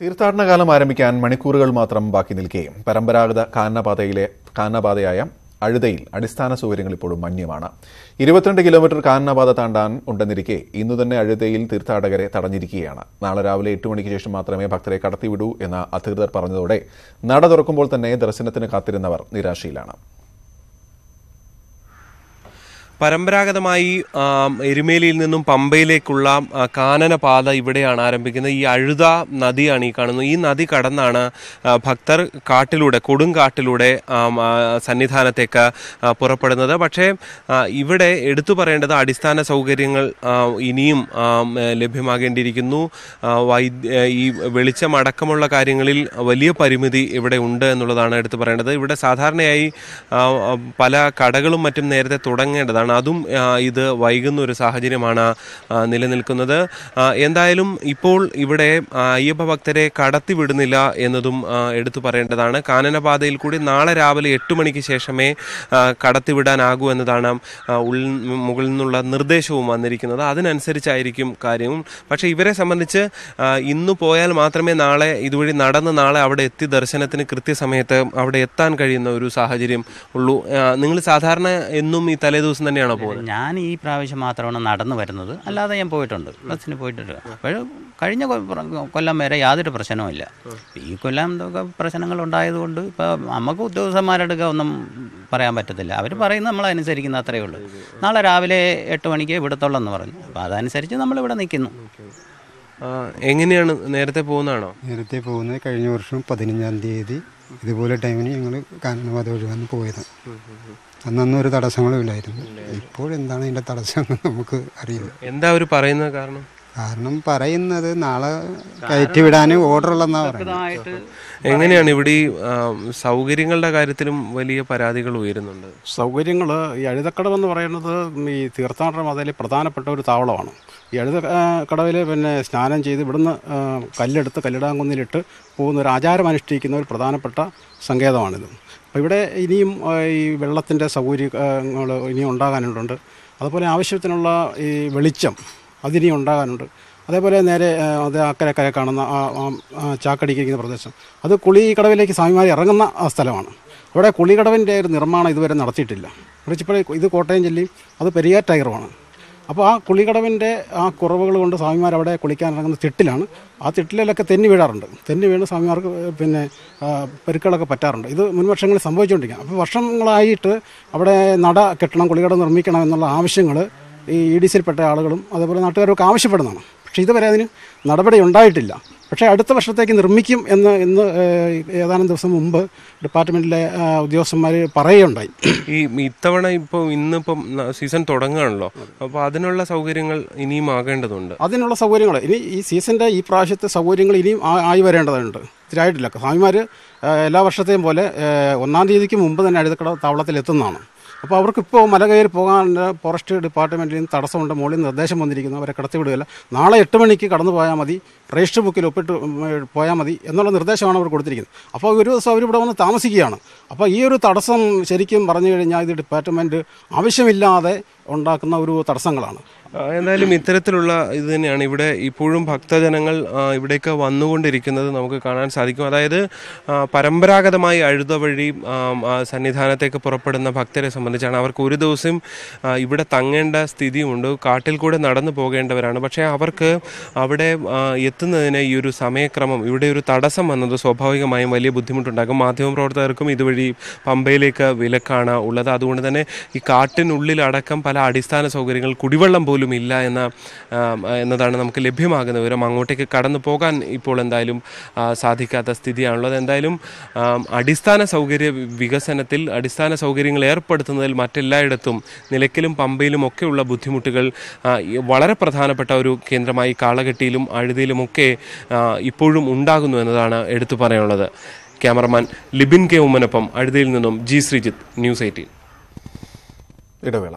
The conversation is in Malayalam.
തീർത്ഥാടന കാലം ആരംഭിക്കാൻ മണിക്കൂറുകൾ മാത്രം ബാക്കി നിൽക്കേ പരമ്പരാഗത കാനനപാതയിലെ കാനനപാതയായ അഴുതയിൽ അടിസ്ഥാന സൗകര്യങ്ങൾ ഇപ്പോഴും മന്യമാണ് ഇരുപത്തിരണ്ട് കിലോമീറ്റർ കാനനപാത താണ്ടാൻ ഉണ്ടെന്നിരിക്കെ ഇന്ന് തന്നെ അഴുതയിൽ തീർത്ഥാടകരെ തടഞ്ഞിരിക്കുകയാണ് നാളെ രാവിലെ എട്ട് മണിക്ക് ശേഷം മാത്രമേ ഭക്തരെ കടത്തിവിടൂ എന്ന അധികൃതർ പറഞ്ഞതോടെ നട തുറക്കുമ്പോൾ തന്നെ ദർശനത്തിന് കാത്തിരുന്നവർ നിരാശയിലാണ് പരമ്പരാഗതമായി എരുമേലിയിൽ നിന്നും പമ്പയിലേക്കുള്ള കാനന പാത ഇവിടെയാണ് ആരംഭിക്കുന്നത് ഈ അഴുത നദിയാണ് ഈ കാണുന്നത് ഈ നദി കടന്നാണ് ഭക്തർ കാട്ടിലൂടെ കൊടുങ്കാട്ടിലൂടെ സന്നിധാനത്തേക്ക് പുറപ്പെടുന്നത് പക്ഷേ ഇവിടെ എടുത്തു പറയേണ്ടത് അടിസ്ഥാന സൗകര്യങ്ങൾ ഇനിയും ലഭ്യമാകേണ്ടിയിരിക്കുന്നു വൈദ്യ ഈ വെളിച്ചം അടക്കമുള്ള കാര്യങ്ങളിൽ വലിയ പരിമിതി ഇവിടെ ഉണ്ട് എന്നുള്ളതാണ് എടുത്തു പറയേണ്ടത് ഇവിടെ സാധാരണയായി പല കടകളും മറ്റും നേരത്തെ തുടങ്ങേണ്ടതാണ് എന്നുള്ളതാണ് അതും ഇത് വൈകുന്ന ഒരു സാഹചര്യമാണ് നിലനിൽക്കുന്നത് എന്തായാലും ഇപ്പോൾ ഇവിടെ അയ്യപ്പ ഭക്തരെ കടത്തിവിടുന്നില്ല എന്നതും എടുത്തു പറയേണ്ടതാണ് കാനനപാതയിൽ കൂടി നാളെ രാവിലെ എട്ട് മണിക്ക് ശേഷമേ കടത്തിവിടാനാകൂ എന്നതാണ് ഉള്ളിൽ മുകളിൽ നിന്നുള്ള നിർദ്ദേശവും വന്നിരിക്കുന്നത് അതിനനുസരിച്ചായിരിക്കും കാര്യവും പക്ഷേ ഇവരെ സംബന്ധിച്ച് ഇന്ന് പോയാൽ മാത്രമേ നാളെ ഇതുവഴി നടന്ന് നാളെ അവിടെ എത്തി ദർശനത്തിന് കൃത്യസമയത്ത് അവിടെ എത്താൻ കഴിയുന്ന ഒരു സാഹചര്യം ഉള്ളൂ നിങ്ങൾ സാധാരണ എന്നും ഈ തലേദിവസം തന്നെ തന്നെയാണോ പോകുന്നത് ഞാൻ ഈ പ്രാവശ്യം മാത്രമാണ് നടന്നു വരുന്നത് അല്ലാതെ ഞാൻ പോയിട്ടുണ്ട് ബസ്സിന് പോയിട്ടുണ്ട് അപ്പോൾ കഴിഞ്ഞ കൊല്ലം വരെ യാതൊരു പ്രശ്നവും ഇല്ല ഈ കൊല്ലം എന്തൊക്കെ പ്രശ്നങ്ങൾ ഉണ്ടായതുകൊണ്ട് ഇപ്പോൾ നമുക്ക് ഉദ്യോഗസ്ഥന്മാരെടുക്കുക ഒന്നും പറയാൻ പറ്റത്തില്ല അവർ പറയുന്നത് നമ്മൾ അനുസരിക്കുന്ന അത്രയേ ഉള്ളൂ നാളെ രാവിലെ എട്ട് മണിക്ക് ഇവിടത്തുള്ളൂ പറഞ്ഞു അപ്പം അതനുസരിച്ച് നമ്മളിവിടെ നിൽക്കുന്നു എങ്ങനെയാണ് നേരത്തെ പോകുന്നതാണോ നേരത്തെ പോകുന്നത് കഴിഞ്ഞ വർഷം പതിനഞ്ചാം തീയതി ഇതുപോലെ ടൈമിന് ഞങ്ങൾ കാനനവാദം ഒഴിവാന്ന് പോയതാണ് പോയത് അന്നൊന്നും ഒരു തടസ്സങ്ങളും ഇല്ലായിരുന്നു ഇപ്പോൾ എന്താണ് അതിൻ്റെ തടസ്സം നമുക്ക് അറിയില്ല എന്താ അവർ പറയുന്നത് കാരണം കാരണം പറയുന്നത് നാളെ കയറ്റി വിടാൻ ഓർഡർ ഉള്ളതെന്നാ പറയുന്നത് എങ്ങനെയാണ് ഇവിടെ സൗകര്യങ്ങളുടെ കാര്യത്തിലും വലിയ പരാതികൾ ഉയരുന്നുണ്ട് സൗകര്യങ്ങൾ ഈ എന്ന് പറയുന്നത് ഈ തീർത്ഥാടന മതയിൽ പ്രധാനപ്പെട്ട ഒരു താവളമാണ് ഈ അഴുത കടവിൽ പിന്നെ സ്നാനം ചെയ്ത് ഇവിടുന്ന് കല്ലെടുത്ത് കല്ലിടാങ്കുന്നിലിട്ട് പോകുന്ന ഒരു ആചാരം അനുഷ്ഠിക്കുന്ന ഒരു പ്രധാനപ്പെട്ട സങ്കേതമാണിത് അപ്പോൾ ഇവിടെ ഇനിയും ഈ വെള്ളത്തിൻ്റെ സൗകര്യങ്ങൾ ഇനിയും ഉണ്ടാകാനുണ്ട് അതുപോലെ ആവശ്യത്തിനുള്ള ഈ വെളിച്ചം അതിനി ഉണ്ടാകാനുണ്ട് അതേപോലെ നേരെ അത് അക്കരെ കാണുന്ന ആ ചാക്കടിക്കുന്ന പ്രദേശം അത് കുളിക്കടവിലേക്ക് സ്വാമിമാർ ഇറങ്ങുന്ന സ്ഥലമാണ് അവിടെ കുളികടവിൻ്റെ ഒരു നിർമ്മാണം ഇതുവരെ നടത്തിയിട്ടില്ല ഇപ്പോൾ ഇത് കോട്ടയം ജില്ലയും അത് പെരിയാർ ടൈറുമാണ് അപ്പോൾ ആ കുളികടവിൻ്റെ ആ കുറവുകൾ കൊണ്ട് സ്വാമിമാർ അവിടെ കുളിക്കാൻ ഇറങ്ങുന്ന തിട്ടിലാണ് ആ തിട്ടിലൊക്കെ തെന്നി വീഴാറുണ്ട് തെന്നി വീണ് സ്വാമിമാർക്ക് പിന്നെ പെരുക്കളൊക്കെ പറ്റാറുണ്ട് ഇത് മുൻവർഷങ്ങളിൽ സംഭവിച്ചുകൊണ്ടിരിക്കുക അപ്പോൾ വർഷങ്ങളായിട്ട് അവിടെ നട കെട്ടണം കുളികടം നിർമ്മിക്കണം എന്നുള്ള ആവശ്യങ്ങൾ ഈ ഇ ഡി സിയിൽപ്പെട്ട ആളുകളും അതേപോലെ നാട്ടുകാരൊക്കെ ആവശ്യപ്പെടുന്നതാണ് പക്ഷേ ഇതുവരെ അതിന് നടപടി ഉണ്ടായിട്ടില്ല പക്ഷേ അടുത്ത വർഷത്തേക്ക് നിർമ്മിക്കും എന്ന് ഇന്ന് ഏതാനും ദിവസം മുമ്പ് ഡിപ്പാർട്ട്മെൻറ്റിലെ ഉദ്യോഗസ്ഥന്മാർ പറയുകയുണ്ടായി ഈ ഇത്തവണ ഇപ്പോൾ ഇന്നിപ്പം സീസൺ തുടങ്ങുകയാണല്ലോ അപ്പോൾ അതിനുള്ള സൗകര്യങ്ങൾ ഇനിയും ആകേണ്ടതുണ്ട് അതിനുള്ള സൗകര്യങ്ങൾ ഇനി ഈ സീസണിൻ്റെ ഈ പ്രാവശ്യത്തെ സൗകര്യങ്ങൾ ഇനിയും ആയി വരേണ്ടതുണ്ട് ഇതിലായിട്ടില്ല സ്വാമിമാർ എല്ലാ വർഷത്തെയും പോലെ ഒന്നാം തീയതിക്ക് മുമ്പ് തന്നെ അഴുതക്കട താവളത്തിൽ എത്തുന്നതാണ് അപ്പോൾ അവർക്കിപ്പോൾ മല കയറി പോകാനുള്ള ഫോറസ്റ്റ് ഡിപ്പാർട്ട്മെൻറ്റിൽ നിന്ന് തടസ്സമുണ്ട് മോളിൽ നിർദ്ദേശം വന്നിരിക്കുന്നു അവരെ കടത്തിവിടുകയില്ല നാളെ എട്ട് മണിക്ക് കടന്നു പോയാൽ മതി രജിസ്റ്റർ ബുക്കിൽ ഒപ്പിട്ട് പോയാൽ മതി എന്നുള്ള നിർദ്ദേശമാണ് അവർ കൊടുത്തിരിക്കുന്നത് അപ്പോൾ ഒരു ദിവസം അവരിവിടെ വന്ന് താമസിക്കുകയാണ് അപ്പോൾ ഈ ഒരു തടസ്സം ശരിക്കും പറഞ്ഞു കഴിഞ്ഞാൽ ഇത് ഡിപ്പാർട്ട്മെൻറ്റ് ആവശ്യമില്ലാതെ ഉണ്ടാക്കുന്ന ഒരു തടസ്സങ്ങളാണ് എന്തായാലും ഇത്തരത്തിലുള്ള ഇത് തന്നെയാണ് ഇവിടെ ഇപ്പോഴും ഭക്തജനങ്ങൾ ഇവിടേക്ക് വന്നുകൊണ്ടിരിക്കുന്നത് നമുക്ക് കാണാൻ സാധിക്കും അതായത് പരമ്പരാഗതമായി അഴുത വഴി സന്നിധാനത്തേക്ക് പുറപ്പെടുന്ന ഭക്തരെ സംബന്ധിച്ചാണ് അവർക്ക് ഒരു ദിവസം ഇവിടെ തങ്ങേണ്ട സ്ഥിതിയുമുണ്ട് കാട്ടിൽ കൂടെ നടന്നു പോകേണ്ടവരാണ് പക്ഷേ അവർക്ക് അവിടെ എത്തുന്നതിന് ഈ ഒരു സമയക്രമം ഇവിടെ ഒരു തടസ്സം വന്നത് സ്വാഭാവികമായും വലിയ മാധ്യമ പ്രവർത്തകർക്കും ഇതുവഴി പമ്പയിലേക്ക് വിലക്കാണ് ഉള്ളത് അതുകൊണ്ട് തന്നെ ഈ കാട്ടിനുള്ളിലടക്കം പല അടിസ്ഥാന സൗകര്യങ്ങൾ കുടിവെള്ളം പോലും പോലും ഇല്ല എന്ന എന്നതാണ് നമുക്ക് ലഭ്യമാകുന്ന വിവരം അങ്ങോട്ടേക്ക് കടന്നു പോകാൻ ഇപ്പോൾ എന്തായാലും സാധിക്കാത്ത സ്ഥിതിയാണുള്ളത് എന്തായാലും അടിസ്ഥാന സൗകര്യ വികസനത്തിൽ അടിസ്ഥാന സൗകര്യങ്ങൾ ഏർപ്പെടുത്തുന്നതിൽ മറ്റെല്ലായിടത്തും നിലയ്ക്കലും പമ്പയിലും ഒക്കെയുള്ള ബുദ്ധിമുട്ടുകൾ വളരെ പ്രധാനപ്പെട്ട ഒരു കേന്ദ്രമായി കാളകെട്ടിയിലും അഴുതിയിലുമൊക്കെ ഇപ്പോഴും ഉണ്ടാകുന്നു എന്നതാണ് എടുത്തു പറയാനുള്ളത് ക്യാമറമാൻ ലിബിൻ കെ ഉമ്മനൊപ്പം അഴുതിയിൽ നിന്നും ജി ശ്രീജിത്ത് ന്യൂസ് എയ്റ്റീൻ ഇടവേള